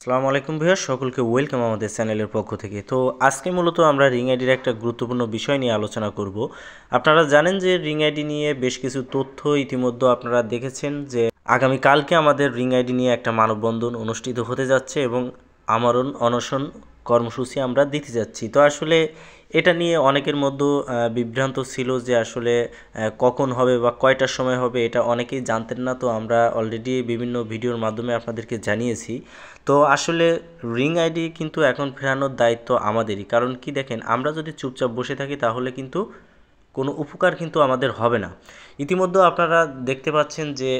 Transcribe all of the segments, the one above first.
আসসালামু আলাইকুম ভাইয়া সকলকে ওয়েলকাম আমাদের চ্যানেলের পক্ষ থেকে তো আজকে মূলত আমরা রিং আইডির একটা গুরুত্বপূর্ণ বিষয় নিয়ে আলোচনা করব আপনারা জানেন যে রিং আইডি নিয়ে বেশ কিছু তথ্য ইতিমধ্যে আপনারা দেখেছেন যে আগামীকালকে আমাদের রিং আইডি নিয়ে একটা মানববন্ধন অনুষ্ঠিত হতে যাচ্ছে এবং আমারণ অনশন কর্মসূচি আমরা দিতে যাচ্ছি তো আসলে এটা নিয়ে অনেকের মধ্যে বিভ্রান্ত ছিল যে আসলে কখন হবে বা কয়টার সময় হবে এটা অনেকেই জানতেন না তো আমরা অলরেডি বিভিন্ন ভিডিওর মাধ্যমে আপনাদেরকে জানিয়েছি তো আসলে রিং আইডি কিন্তু এখন ফেরানোর দায়িত্ব আমাদেরই কারণ কি দেখেন আমরা যদি চুপচাপ বসে থাকি তাহলে কিন্তু কোনো উপকার কিন্তু আমাদের হবে না ইতিমধ্যে আপনারা দেখতে পাচ্ছেন যে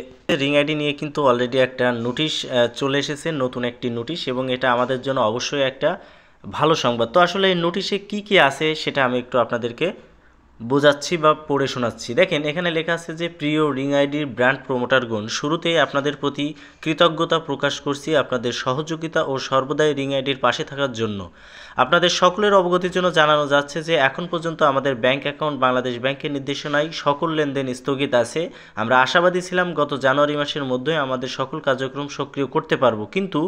রিং আইডি নিয়ে কিন্তু অলরেডি একটা নোটিশ চলে এসেছে নতুন একটি নোটিশ এবং এটা আমাদের জন্য অবশ্যই একটা ভালো সংবাদ তো আসলে এই নোটিশে কি কি আছে সেটা আমি একটু আপনাদেরকে বোঝাচ্ছি বা পড়ে শোনাচ্ছি দেখেন এখানে লেখা আছে যে প্রিয় রিং আইডির ব্র্যান্ড প্রমোটারগণ শুরুতেই আপনাদের প্রতি কৃতজ্ঞতা প্রকাশ করছি আপনাদের সহযোগিতা ও সর্বদাই রিং আইডির পাশে থাকার জন্য আপনাদের সকলের অবগতির জন্য জানানো যাচ্ছে যে এখন পর্যন্ত আমাদের ব্যাংক অ্যাকাউন্ট বাংলাদেশ ব্যাংকের নির্দেশনায় সকল লেনদেন স্থগিত আছে আমরা আশাবাদী ছিলাম গত জানুয়ারি মাসের মধ্যে আমাদের সকল কার্যক্রম সক্রিয় করতে পারব কিন্তু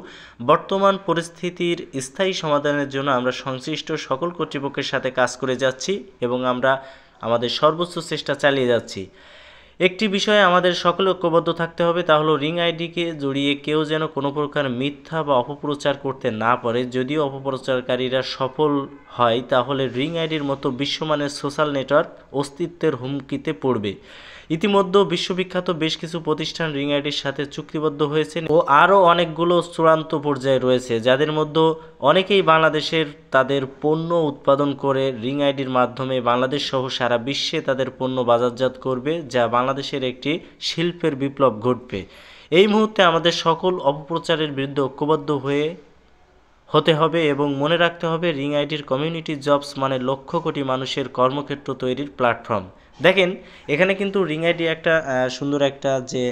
বর্তমান পরিস্থিতির স্থায়ী সমাধানের জন্য আমরা সংশ্লিষ্ট সকল কর্তৃপক্ষের সাথে কাজ করে যাচ্ছি এবং আমরা আমাদের সর্বোচ্চ চেষ্টা চালিয়ে যাচ্ছি একটি বিষয়ে আমাদের সকলে ঐক্যবদ্ধ থাকতে হবে তা হলো রিং আইডিকে জড়িয়ে কেউ যেন কোনো প্রকার মিথ্যা বা অপপ্রচার করতে না পারে যদিও অপপ্রচারকারীরা সফল হয় তাহলে রিং আইডির মতো বিশ্বমানের সোশ্যাল নেটওয়ার্ক অস্তিত্বের হুমকিতে পড়বে ইতিমধ্যে বিশ্ববিখ্যাত বেশ কিছু প্রতিষ্ঠান রিং আইডির সাথে চুক্তিবদ্ধ হয়েছে ও আরও অনেকগুলো চূড়ান্ত পর্যায়ে রয়েছে যাদের মধ্যে অনেকেই বাংলাদেশের তাদের পণ্য উৎপাদন করে রিং আইডির মাধ্যমে বাংলাদেশ সহ সারা বিশ্বে তাদের পণ্য বাজারজাত করবে যা বাংলা বাংলাদেশের একটি শিল্পের বিপ্লব ঘটবে এই মুহূর্তে আমাদের সকল অপপ্রচারের বিরুদ্ধে ঐক্যবদ্ধ হয়ে হতে হবে এবং মনে রাখতে হবে রিং আইডির কমিউনিটি জবস মানে লক্ষ কোটি মানুষের কর্মক্ষেত্র তৈরির প্ল্যাটফর্ম দেখেন এখানে কিন্তু রিং আইডি একটা সুন্দর একটা যে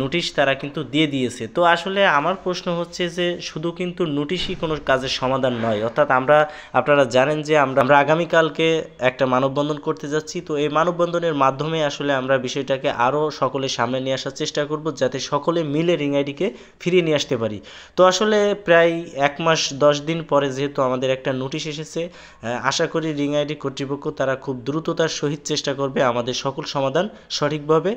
নোটিশ তারা কিন্তু দিয়ে দিয়েছে তো আসলে আমার প্রশ্ন হচ্ছে যে শুধু কিন্তু নোটিশই কোনো কাজের সমাধান নয় অর্থাৎ আমরা আপনারা জানেন যে আমরা আমরা আগামীকালকে একটা মানববন্ধন করতে যাচ্ছি তো এই মানববন্ধনের মাধ্যমে আসলে আমরা বিষয়টাকে আরও সকলে সামনে নিয়ে আসার চেষ্টা করব যাতে সকলে মিলে রিং আইডিকে ফিরিয়ে নিয়ে আসতে পারি তো আসলে প্রায় এক মাস দশ দিন পরে যেহেতু আমাদের একটা নোটিশ এসেছে আশা করি রিং আইডি কর্তৃপক্ষ তারা খুব দ্রুততার সহিত চেষ্টা করবে আমাদের সকল সমাধান সঠিকভাবে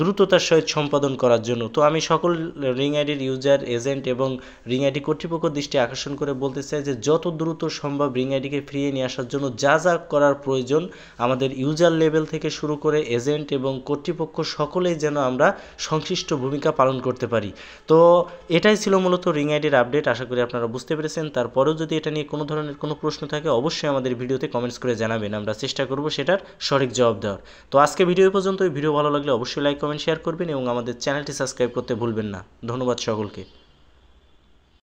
দ্রুততার সহিত সম্পাদন করার জন্য তো আমি সকল রিং আইডির ইউজার এজেন্ট এবং রিং আইডি কর্তৃপক্ষ দৃষ্টি আকর্ষণ করে বলতে চাই যে যত দ্রুত সম্ভব রিং আইডিকে ফিরিয়ে নিয়ে আসার জন্য যা যা করার প্রয়োজন আমাদের ইউজার লেভেল থেকে শুরু করে এজেন্ট এবং কর্তৃপক্ষ সকলেই যেন আমরা সংশ্লিষ্ট ভূমিকা পালন করতে পারি তো এটাই ছিল মূলত রিং আইডির আপডেট আশা করি আপনারা বুঝতে পেরেছেন তারপরেও যদি এটা নিয়ে কোনো ধরনের কোনো প্রশ্ন থাকে অবশ্যই আমাদের ভিডিওতে কমেন্টস করে জানাবেন আমরা চেষ্টা করব সেটার সঠিক জবাব দেওয়ার তো আজকে ভিডিও পর্যন্ত ভিডিও ভালো লাগলে অবশ্যই লাইক কমেন্ট শেয়ার করবেন এবং আমাদের চ্যানেলটি সাবস্ক্রাইব করতে ভুলবেন না ধন্যবাদ সকলকে